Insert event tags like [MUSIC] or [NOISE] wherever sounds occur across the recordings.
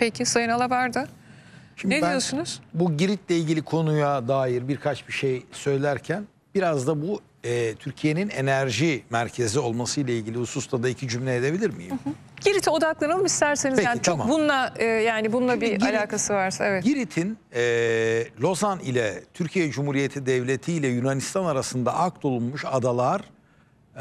Peki Sayın Alabarda, Şimdi ne ben diyorsunuz? Bu Girit'le ilgili konuya dair birkaç bir şey söylerken biraz da bu e, Türkiye'nin enerji merkezi olması ile ilgili hususta da iki cümle edebilir miyim? Hı Girit'e odaklanalım isterseniz Peki, yani tamam. bununla e, yani bununla Şimdi bir Girit, alakası varsa evet. Girit'in e, Lozan ile Türkiye Cumhuriyeti Devleti ile Yunanistan arasında akt olunmuş adalar e,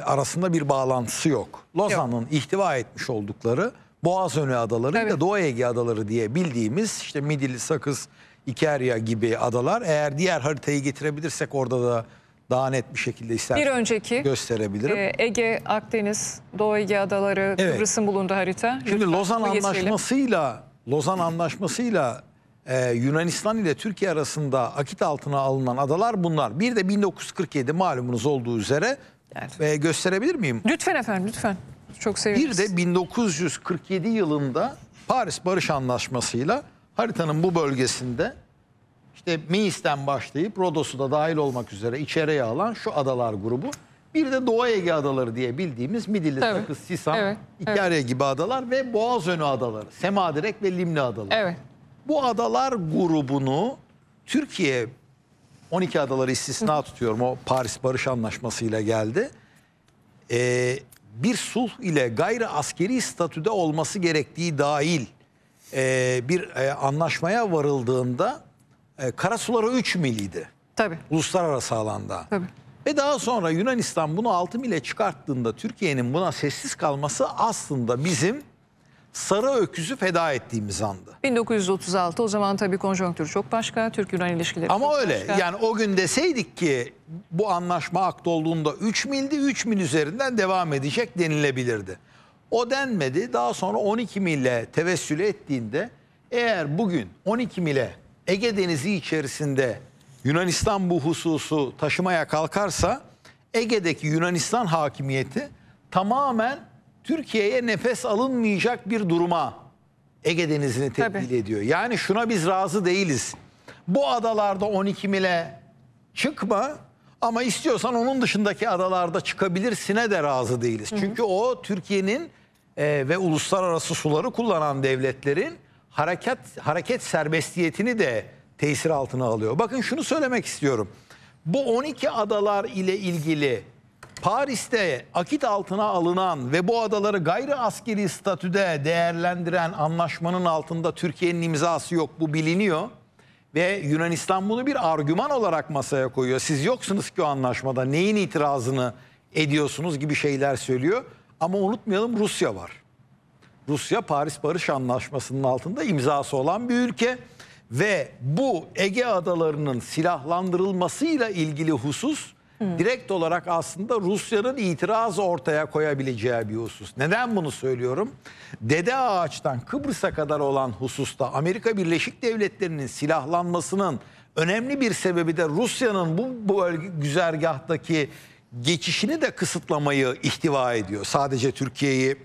arasında bir bağlantısı yok. Lozan'ın ihtiva etmiş oldukları Boğazönü Adaları Tabii. da Doğu Ege Adaları diye bildiğimiz işte Midilli, Sakız, İkerya gibi adalar. Eğer diğer haritayı getirebilirsek orada da daha net bir şekilde istersen bir önceki, gösterebilirim. E, Ege, Akdeniz, Doğu Ege Adaları, evet. Kıbrıs'ın bulunduğu harita. Şimdi Lütfen Lozan Anlaşması'yla Lozan Anlaşması'yla e, Yunanistan ile Türkiye arasında akit altına alınan adalar bunlar. Bir de 1947 malumunuz olduğu üzere evet. e, gösterebilir miyim? Lütfen efendim lütfen. Çok seviniriz. Bir de 1947 yılında Paris Barış Anlaşması'yla haritanın bu bölgesinde işte Meis'ten başlayıp Rodos'u da dahil olmak üzere içeriye alan şu adalar grubu. Bir de Doğu Ege adaları diye bildiğimiz Midilli, Tabii. Sakız, Sisam, evet. İkare evet. gibi adalar ve Boğazönü adaları, Semadirek ve Limni adaları. Evet. Bu adalar grubunu Türkiye 12 adaları istisna tutuyorum o Paris Barış Anlaşması ile geldi. Ee, bir sulh ile gayri askeri statüde olması gerektiği dahil e, bir e, anlaşmaya varıldığında e, karasuları 3 miliydi. Tabii. Uluslararası alanda. Tabii. Ve daha sonra Yunanistan bunu 6 mile çıkarttığında Türkiye'nin buna sessiz kalması aslında bizim Sarı Öküz'ü feda ettiğimiz andı. 1936 o zaman tabii konjonktür çok başka, Türk-Yunan ilişkileri Ama çok öyle başka. yani o gün deseydik ki bu anlaşma akt olduğunda 3 mildi 3 mil üzerinden devam edecek denilebilirdi. O denmedi daha sonra 12 mille tevessül ettiğinde eğer bugün 12 mile Ege Denizi içerisinde Yunanistan bu hususu taşımaya kalkarsa Ege'deki Yunanistan hakimiyeti tamamen Türkiye'ye nefes alınmayacak bir duruma Ege Denizi'ni tebdil Tabii. ediyor. Yani şuna biz razı değiliz. Bu adalarda 12 mile çıkma ama istiyorsan onun dışındaki adalarda çıkabilirsine de razı değiliz. Hı hı. Çünkü o Türkiye'nin e, ve uluslararası suları kullanan devletlerin hareket hareket serbestiyetini de tesir altına alıyor. Bakın şunu söylemek istiyorum. Bu 12 adalar ile ilgili Paris'te akit altına alınan ve bu adaları gayri askeri statüde değerlendiren anlaşmanın altında Türkiye'nin imzası yok bu biliniyor. Ve Yunanistan bunu bir argüman olarak masaya koyuyor. Siz yoksunuz ki o anlaşmada neyin itirazını ediyorsunuz gibi şeyler söylüyor. Ama unutmayalım Rusya var. Rusya Paris Barış Anlaşması'nın altında imzası olan bir ülke ve bu Ege Adaları'nın silahlandırılmasıyla ilgili husus Direkt olarak aslında Rusya'nın itirazı ortaya koyabileceği bir husus. Neden bunu söylüyorum? Dede Ağaç'tan Kıbrıs'a kadar olan hususta Amerika Birleşik Devletleri'nin silahlanmasının önemli bir sebebi de Rusya'nın bu, bu güzergahtaki geçişini de kısıtlamayı ihtiva ediyor. Sadece Türkiye'yi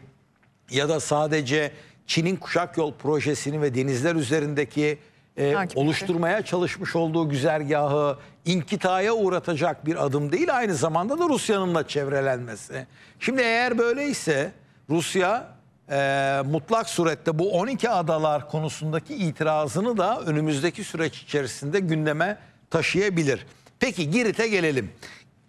ya da sadece Çin'in kuşak yol projesini ve denizler üzerindeki e, oluşturmaya çalışmış olduğu güzergahı inkitaya uğratacak bir adım değil aynı zamanda da Rusya'nın da çevrelenmesi. Şimdi eğer böyleyse Rusya e, mutlak surette bu 12 adalar konusundaki itirazını da önümüzdeki süreç içerisinde gündeme taşıyabilir. Peki Girit'e gelelim.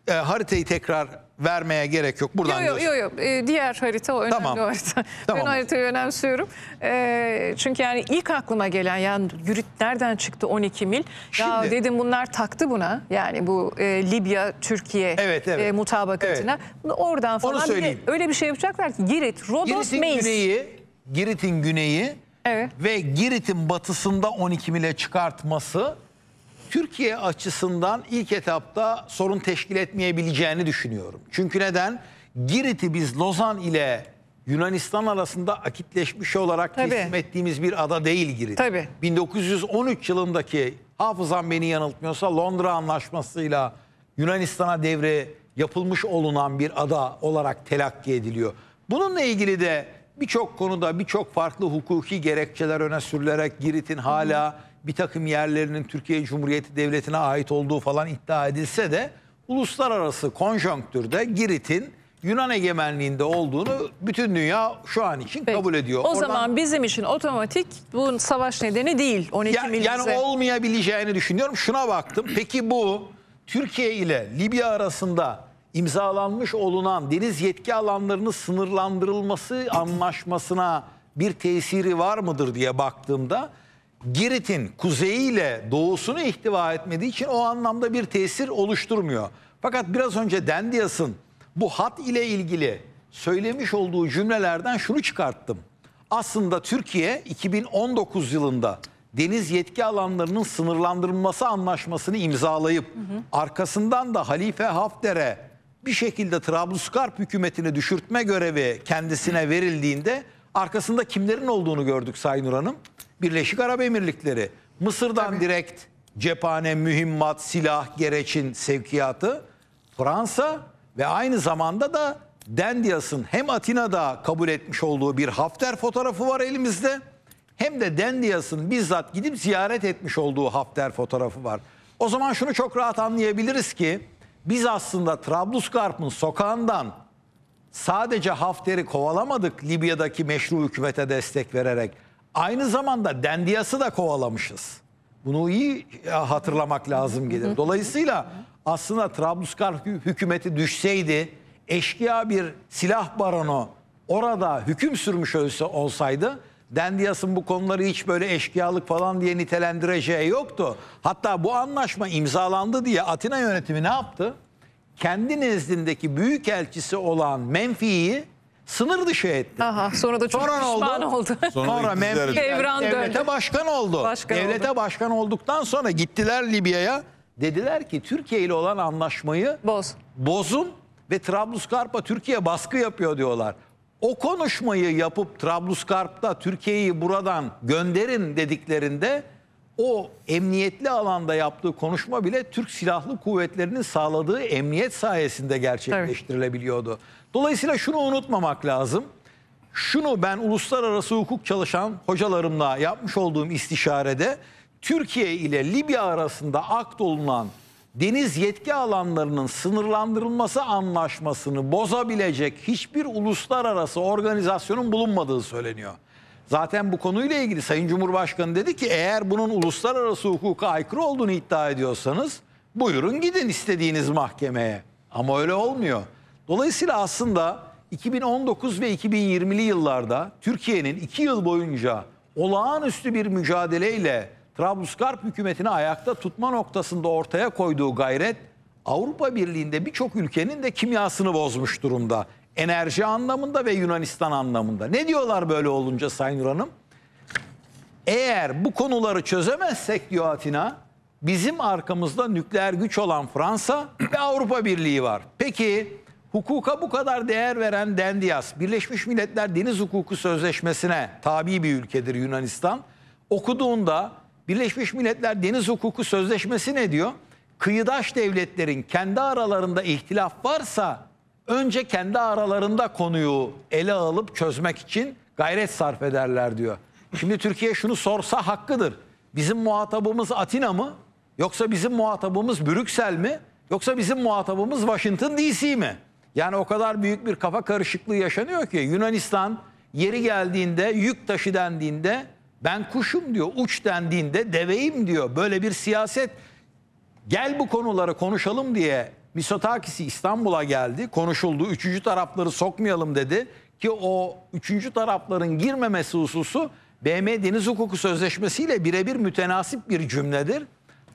E, haritayı tekrar vermeye gerek yok. Buradan yok yok yok. Yo. Ee, diğer harita o önemli tamam. harita. [LAUGHS] Tamam. Ben haritayı önemsiyorum. E, çünkü yani ilk aklıma gelen yani yürüt nereden çıktı 12 mil? Şimdi, ya dedim bunlar taktı buna. Yani bu e, Libya Türkiye evet, evet. E, mutabakatına. Evet. oradan falan Onu söyleyeyim. Bir öyle bir şey yapacaklar ki Girit, Rodos, Girit'in Meis. Girit'in güneyi Evet. Ve Girit'in batısında 12 mile çıkartması Türkiye açısından ilk etapta sorun teşkil etmeyebileceğini düşünüyorum. Çünkü neden? Girit'i biz Lozan ile Yunanistan arasında akitleşmiş olarak Tabii. teslim ettiğimiz bir ada değil Girit. Tabii. 1913 yılındaki hafızam beni yanıltmıyorsa Londra anlaşmasıyla Yunanistan'a devre yapılmış olunan bir ada olarak telakki ediliyor. Bununla ilgili de birçok konuda birçok farklı hukuki gerekçeler öne sürülerek Girit'in hala bir takım yerlerinin Türkiye Cumhuriyeti Devleti'ne ait olduğu falan iddia edilse de uluslararası konjonktürde Girit'in Yunan egemenliğinde olduğunu bütün dünya şu an için Peki. kabul ediyor. O Oradan, zaman bizim için otomatik bu savaş nedeni değil 12 ya, milyon. Yani olmayabileceğini düşünüyorum. Şuna baktım. Peki bu Türkiye ile Libya arasında imzalanmış olunan deniz yetki alanlarının sınırlandırılması anlaşmasına bir tesiri var mıdır diye baktığımda Girit'in kuzeyiyle doğusunu ihtiva etmediği için o anlamda bir tesir oluşturmuyor. Fakat biraz önce Dendias'ın bu hat ile ilgili söylemiş olduğu cümlelerden şunu çıkarttım. Aslında Türkiye 2019 yılında deniz yetki alanlarının sınırlandırılması anlaşmasını imzalayıp hı hı. arkasından da Halife Hafter'e bir şekilde Trablusgarp hükümetini düşürtme görevi kendisine verildiğinde arkasında kimlerin olduğunu gördük Sayın Hanım. Birleşik Arap Emirlikleri. Mısır'dan Tabii. direkt cephane, mühimmat, silah, gereçin sevkiyatı. Fransa ve aynı zamanda da Dendias'ın hem Atina'da kabul etmiş olduğu bir Hafter fotoğrafı var elimizde. Hem de Dendias'ın bizzat gidip ziyaret etmiş olduğu Hafter fotoğrafı var. O zaman şunu çok rahat anlayabiliriz ki biz aslında Trablusgarp'ın sokağından sadece Hafter'i kovalamadık Libya'daki meşru hükümete destek vererek. Aynı zamanda Dendias'ı da kovalamışız. Bunu iyi e, hatırlamak lazım gelir. Dolayısıyla aslında Trablusgarp hükümeti düşseydi eşkıya bir silah baronu orada hüküm sürmüş olsa, olsaydı Dendias'ın bu konuları hiç böyle eşkıyalık falan diye nitelendireceği yoktu. Hatta bu anlaşma imzalandı diye Atina yönetimi ne yaptı? Kendi nezdindeki büyük elçisi olan Menfi'yi sınır dışı etti. Aha, sonra da çok sonra pişman oldu. oldu. Sonra, sonra memleket, devran devlete döndü. başkan oldu. Başkan devlete oldu. başkan olduktan sonra gittiler Libya'ya. Dediler ki Türkiye ile olan anlaşmayı Boz. bozun ve Trablusgarp'a Türkiye baskı yapıyor diyorlar. O konuşmayı yapıp Trablusgarp'ta Türkiye'yi buradan gönderin dediklerinde o emniyetli alanda yaptığı konuşma bile Türk Silahlı Kuvvetleri'nin sağladığı emniyet sayesinde gerçekleştirilebiliyordu. Dolayısıyla şunu unutmamak lazım. Şunu ben uluslararası hukuk çalışan hocalarımla yapmış olduğum istişarede Türkiye ile Libya arasında akt olunan deniz yetki alanlarının sınırlandırılması anlaşmasını bozabilecek hiçbir uluslararası organizasyonun bulunmadığı söyleniyor. Zaten bu konuyla ilgili Sayın Cumhurbaşkanı dedi ki eğer bunun uluslararası hukuka aykırı olduğunu iddia ediyorsanız buyurun gidin istediğiniz mahkemeye. Ama öyle olmuyor. Dolayısıyla aslında 2019 ve 2020'li yıllarda Türkiye'nin 2 yıl boyunca olağanüstü bir mücadeleyle Trablusgarp hükümetini ayakta tutma noktasında ortaya koyduğu gayret Avrupa Birliği'nde birçok ülkenin de kimyasını bozmuş durumda. Enerji anlamında ve Yunanistan anlamında. Ne diyorlar böyle olunca Sayın Hanım? Eğer bu konuları çözemezsek diyor Atina, bizim arkamızda nükleer güç olan Fransa [CLEARS THROAT] ve Avrupa Birliği var. Peki hukuka bu kadar değer veren Dendias, Birleşmiş Milletler Deniz Hukuku Sözleşmesi'ne tabi bir ülkedir Yunanistan. Okuduğunda Birleşmiş Milletler Deniz Hukuku Sözleşmesi ne diyor? Kıyıdaş devletlerin kendi aralarında ihtilaf varsa önce kendi aralarında konuyu ele alıp çözmek için gayret sarf ederler diyor. Şimdi Türkiye şunu sorsa hakkıdır. Bizim muhatabımız Atina mı? Yoksa bizim muhatabımız Brüksel mi? Yoksa bizim muhatabımız Washington DC mi? Yani o kadar büyük bir kafa karışıklığı yaşanıyor ki Yunanistan yeri geldiğinde yük taşı dendiğinde ben kuşum diyor, uç dendiğinde deveyim diyor. Böyle bir siyaset gel bu konuları konuşalım diye Misotakis'i İstanbul'a geldi, konuşuldu. Üçüncü tarafları sokmayalım dedi ki o üçüncü tarafların girmemesi hususu BM Deniz Hukuku Sözleşmesi ile birebir mütenasip bir cümledir.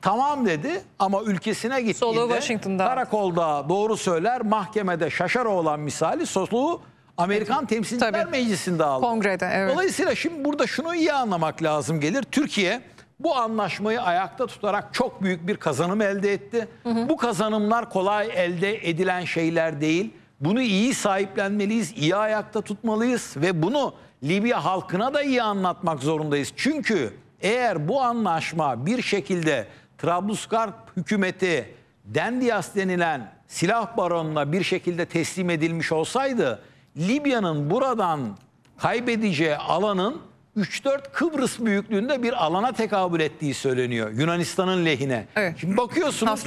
Tamam dedi ama ülkesine gittiğinde karakolda doğru söyler, mahkemede şaşar olan misali soluğu Amerikan Temsilciler Tabii. Meclisi'nde aldı. Kongrede evet. Dolayısıyla şimdi burada şunu iyi anlamak lazım gelir. Türkiye bu anlaşmayı ayakta tutarak çok büyük bir kazanım elde etti. Hı hı. Bu kazanımlar kolay elde edilen şeyler değil. Bunu iyi sahiplenmeliyiz, iyi ayakta tutmalıyız ve bunu Libya halkına da iyi anlatmak zorundayız. Çünkü eğer bu anlaşma bir şekilde Trablusgarp hükümeti Dendias denilen silah baronuna bir şekilde teslim edilmiş olsaydı Libya'nın buradan kaybedeceği alanın 3-4 Kıbrıs büyüklüğünde bir alana tekabül ettiği söyleniyor Yunanistan'ın lehine. Evet. Şimdi bakıyorsunuz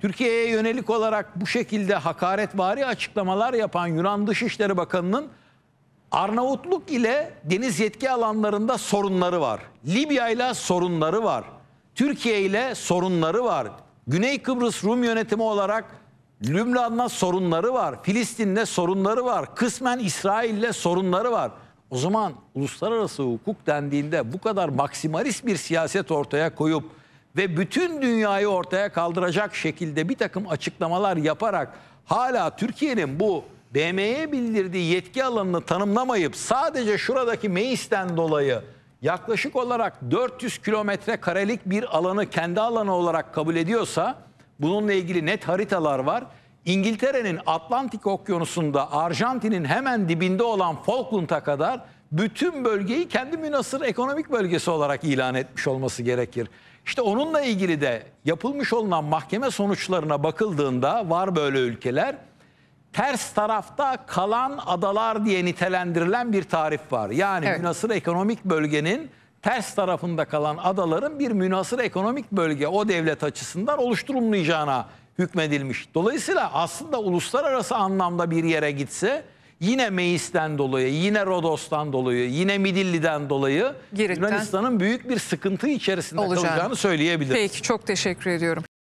Türkiye'ye yönelik olarak bu şekilde hakaretvari açıklamalar yapan Yunan Dışişleri Bakanı'nın Arnavutluk ile deniz yetki alanlarında sorunları var. Libya ile sorunları var. Türkiye ile sorunları var. Güney Kıbrıs Rum yönetimi olarak Lübnan'la sorunları var. Filistin'le sorunları var. Kısmen İsrail'le sorunları var. O zaman uluslararası hukuk dendiğinde bu kadar maksimalist bir siyaset ortaya koyup ve bütün dünyayı ortaya kaldıracak şekilde bir takım açıklamalar yaparak hala Türkiye'nin bu BM'ye bildirdiği yetki alanını tanımlamayıp sadece şuradaki meclisten dolayı yaklaşık olarak 400 kilometre karelik bir alanı kendi alanı olarak kabul ediyorsa bununla ilgili net haritalar var. İngiltere'nin Atlantik Okyanusu'nda Arjantin'in hemen dibinde olan Falkland'a kadar bütün bölgeyi kendi münasır ekonomik bölgesi olarak ilan etmiş olması gerekir. İşte onunla ilgili de yapılmış olunan mahkeme sonuçlarına bakıldığında var böyle ülkeler ters tarafta kalan adalar diye nitelendirilen bir tarif var. Yani evet. münasır ekonomik bölgenin ters tarafında kalan adaların bir münasır ekonomik bölge o devlet açısından oluşturulmayacağına hükmedilmiş. Dolayısıyla aslında uluslararası anlamda bir yere gitse yine Meis'ten dolayı, yine Rodos'tan dolayı, yine Midilli'den dolayı Yunanistan'ın büyük bir sıkıntı içerisinde olacağını, kalacağını söyleyebiliriz. Peki çok teşekkür ediyorum.